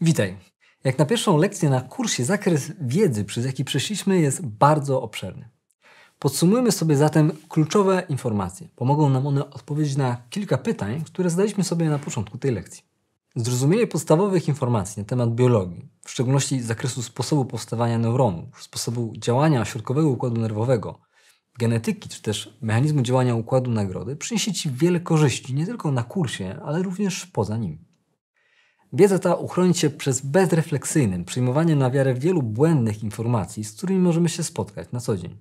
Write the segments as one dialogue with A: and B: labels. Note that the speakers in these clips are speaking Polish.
A: Witaj. Jak na pierwszą lekcję na kursie, zakres wiedzy, przez jaki przeszliśmy, jest bardzo obszerny. Podsumujmy sobie zatem kluczowe informacje. Pomogą nam one odpowiedzieć na kilka pytań, które zadaliśmy sobie na początku tej lekcji. Zrozumienie podstawowych informacji na temat biologii, w szczególności z zakresu sposobu powstawania neuronów, sposobu działania środkowego układu nerwowego, genetyki czy też mechanizmu działania układu nagrody, przyniesie Ci wiele korzyści nie tylko na kursie, ale również poza nim. Wiedza ta uchroni Cię przez bezrefleksyjnym przyjmowanie na wiarę wielu błędnych informacji, z którymi możemy się spotkać na co dzień.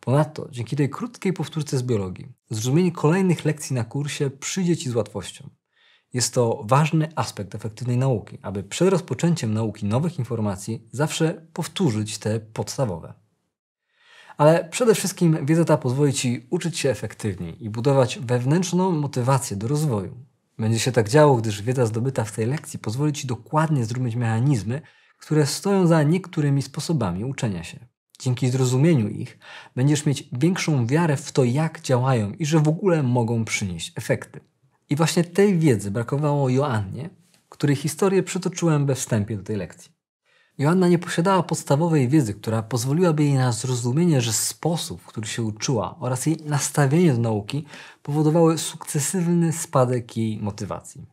A: Ponadto, dzięki tej krótkiej powtórce z biologii, zrozumienie kolejnych lekcji na kursie przyjdzie Ci z łatwością. Jest to ważny aspekt efektywnej nauki, aby przed rozpoczęciem nauki nowych informacji zawsze powtórzyć te podstawowe. Ale przede wszystkim wiedza ta pozwoli Ci uczyć się efektywniej i budować wewnętrzną motywację do rozwoju. Będzie się tak działo, gdyż wiedza zdobyta w tej lekcji pozwoli Ci dokładnie zrozumieć mechanizmy, które stoją za niektórymi sposobami uczenia się. Dzięki zrozumieniu ich będziesz mieć większą wiarę w to, jak działają i że w ogóle mogą przynieść efekty. I właśnie tej wiedzy brakowało Joannie, której historię przytoczyłem we wstępie do tej lekcji. Joanna nie posiadała podstawowej wiedzy, która pozwoliłaby jej na zrozumienie, że sposób, w który się uczyła oraz jej nastawienie do nauki powodowały sukcesywny spadek jej motywacji.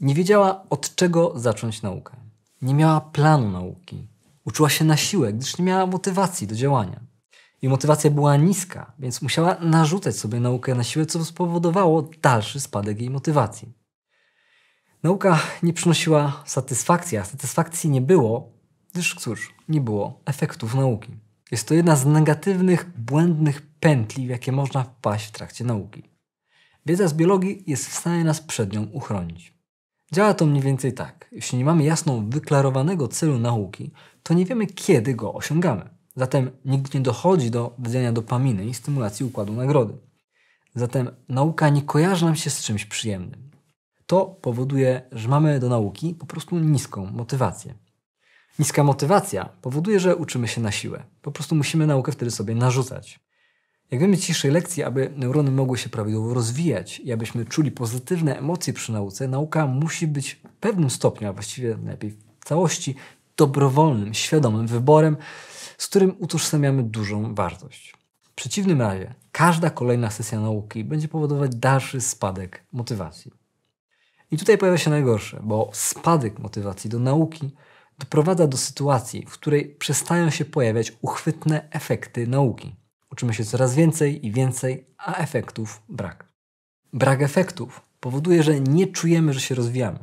A: Nie wiedziała, od czego zacząć naukę. Nie miała planu nauki. Uczyła się na siłę, gdyż nie miała motywacji do działania. Jej motywacja była niska, więc musiała narzucać sobie naukę na siłę, co spowodowało dalszy spadek jej motywacji. Nauka nie przynosiła satysfakcji, a satysfakcji nie było, gdyż cóż, nie było efektów nauki. Jest to jedna z negatywnych, błędnych pętli, w jakie można wpaść w trakcie nauki. Wiedza z biologii jest w stanie nas przed nią uchronić. Działa to mniej więcej tak. Jeśli nie mamy jasno wyklarowanego celu nauki, to nie wiemy, kiedy go osiągamy. Zatem nigdy nie dochodzi do wydzielenia dopaminy i stymulacji układu nagrody. Zatem nauka nie kojarzy nam się z czymś przyjemnym to powoduje, że mamy do nauki po prostu niską motywację. Niska motywacja powoduje, że uczymy się na siłę. Po prostu musimy naukę wtedy sobie narzucać. Jak wiemy dzisiejszej lekcji, aby neurony mogły się prawidłowo rozwijać i abyśmy czuli pozytywne emocje przy nauce, nauka musi być w pewnym stopniu, a właściwie najlepiej w całości, dobrowolnym, świadomym wyborem, z którym utożsamiamy dużą wartość. W przeciwnym razie każda kolejna sesja nauki będzie powodować dalszy spadek motywacji. I tutaj pojawia się najgorsze, bo spadek motywacji do nauki doprowadza do sytuacji, w której przestają się pojawiać uchwytne efekty nauki. Uczymy się coraz więcej i więcej, a efektów brak. Brak efektów powoduje, że nie czujemy, że się rozwijamy.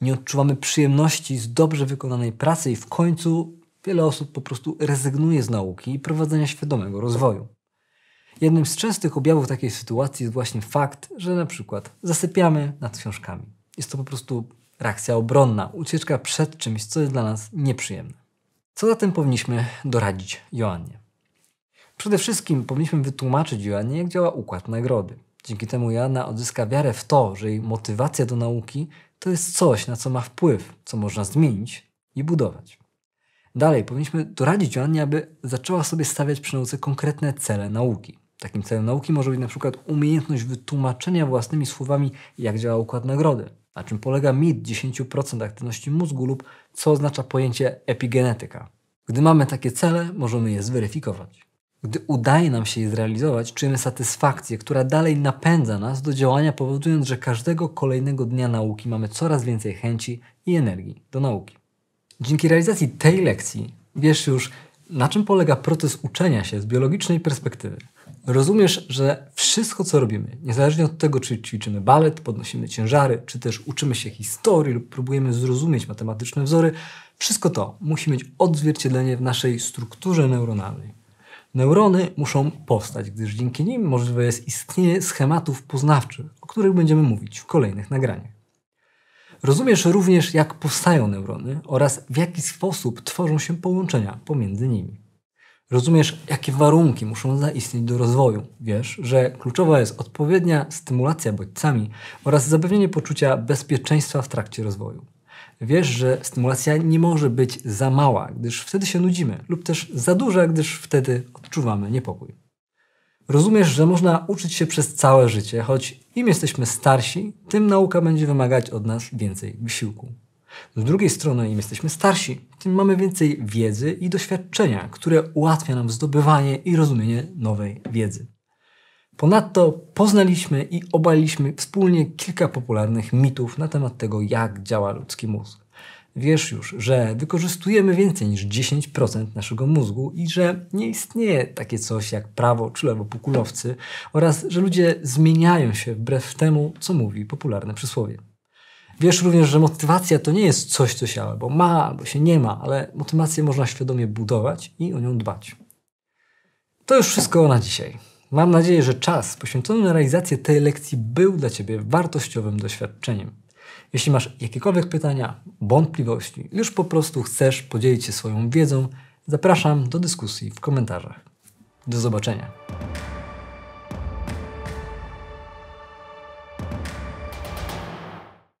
A: Nie odczuwamy przyjemności z dobrze wykonanej pracy i w końcu wiele osób po prostu rezygnuje z nauki i prowadzenia świadomego rozwoju. Jednym z częstych objawów takiej sytuacji jest właśnie fakt, że na przykład zasypiamy nad książkami. Jest to po prostu reakcja obronna, ucieczka przed czymś, co jest dla nas nieprzyjemne. Co zatem powinniśmy doradzić Joannie? Przede wszystkim powinniśmy wytłumaczyć Joannie, jak działa układ nagrody. Dzięki temu Joanna odzyska wiarę w to, że jej motywacja do nauki to jest coś, na co ma wpływ, co można zmienić i budować. Dalej, powinniśmy doradzić Joannie, aby zaczęła sobie stawiać przy nauce konkretne cele nauki. Takim celem nauki może być na przykład umiejętność wytłumaczenia własnymi słowami, jak działa układ nagrody, na czym polega mit 10% aktywności mózgu lub co oznacza pojęcie epigenetyka. Gdy mamy takie cele, możemy je zweryfikować. Gdy udaje nam się je zrealizować, czujemy satysfakcję, która dalej napędza nas do działania, powodując, że każdego kolejnego dnia nauki mamy coraz więcej chęci i energii do nauki. Dzięki realizacji tej lekcji wiesz już, na czym polega proces uczenia się z biologicznej perspektywy rozumiesz, że wszystko, co robimy, niezależnie od tego, czy ćwiczymy balet, podnosimy ciężary, czy też uczymy się historii lub próbujemy zrozumieć matematyczne wzory, wszystko to musi mieć odzwierciedlenie w naszej strukturze neuronalnej. Neurony muszą powstać, gdyż dzięki nim możliwe jest istnienie schematów poznawczych, o których będziemy mówić w kolejnych nagraniach. Rozumiesz również, jak powstają neurony oraz w jaki sposób tworzą się połączenia pomiędzy nimi rozumiesz, jakie warunki muszą zaistnieć do rozwoju. Wiesz, że kluczowa jest odpowiednia stymulacja bodźcami oraz zapewnienie poczucia bezpieczeństwa w trakcie rozwoju. Wiesz, że stymulacja nie może być za mała, gdyż wtedy się nudzimy, lub też za duża, gdyż wtedy odczuwamy niepokój. Rozumiesz, że można uczyć się przez całe życie, choć im jesteśmy starsi, tym nauka będzie wymagać od nas więcej wysiłku. Z drugiej strony, im jesteśmy starsi, tym mamy więcej wiedzy i doświadczenia, które ułatwia nam zdobywanie i rozumienie nowej wiedzy. Ponadto poznaliśmy i obaliliśmy wspólnie kilka popularnych mitów na temat tego, jak działa ludzki mózg. Wiesz już, że wykorzystujemy więcej niż 10% naszego mózgu i że nie istnieje takie coś jak prawo czy pokulowcy oraz że ludzie zmieniają się wbrew temu, co mówi popularne przysłowie. Wiesz również, że motywacja to nie jest coś, co się albo ma, albo się nie ma, ale motywację można świadomie budować i o nią dbać. To już wszystko na dzisiaj. Mam nadzieję, że czas poświęcony na realizację tej lekcji był dla Ciebie wartościowym doświadczeniem. Jeśli masz jakiekolwiek pytania, wątpliwości, już po prostu chcesz podzielić się swoją wiedzą, zapraszam do dyskusji w komentarzach. Do zobaczenia.